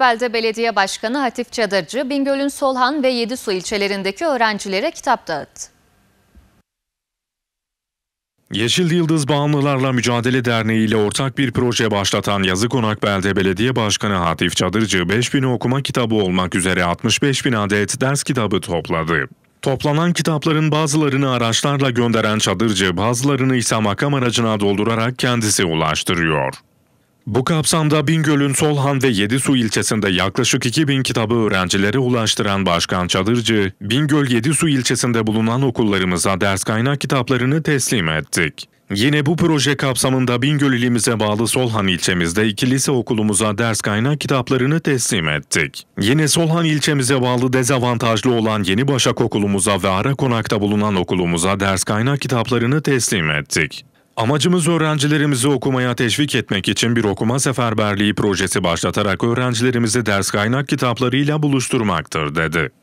Belde Belediye Başkanı Hatif Çadırcı, Bingöl'ün Solhan ve Yedisu ilçelerindeki öğrencilere kitap dağıttı. Yeşil Yıldız Bağımlılarla Mücadele Derneği ile ortak bir proje başlatan Yazıkonak Belde Belediye Başkanı Hatif Çadırcı 5000 okuma kitabı olmak üzere 65 bin adet ders kitabı topladı. Toplanan kitapların bazılarını araçlarla gönderen Çadırcı bazılarını ise makam aracına doldurarak kendisi ulaştırıyor. Bu kapsamda Bingöl'ün Solhan ve Yedisu ilçesinde yaklaşık 2000 kitabı öğrencilere ulaştıran Başkan Çadırcı, Bingöl Yedisu ilçesinde bulunan okullarımıza ders kaynak kitaplarını teslim ettik. Yine bu proje kapsamında Bingöl ilimize bağlı Solhan ilçemizde iki lise okulumuza ders kaynak kitaplarını teslim ettik. Yine Solhan ilçemize bağlı dezavantajlı olan Yeni Başak okulumuza ve Ara Konak'ta bulunan okulumuza ders kaynak kitaplarını teslim ettik. Amacımız öğrencilerimizi okumaya teşvik etmek için bir okuma seferberliği projesi başlatarak öğrencilerimizi ders kaynak kitaplarıyla buluşturmaktır dedi.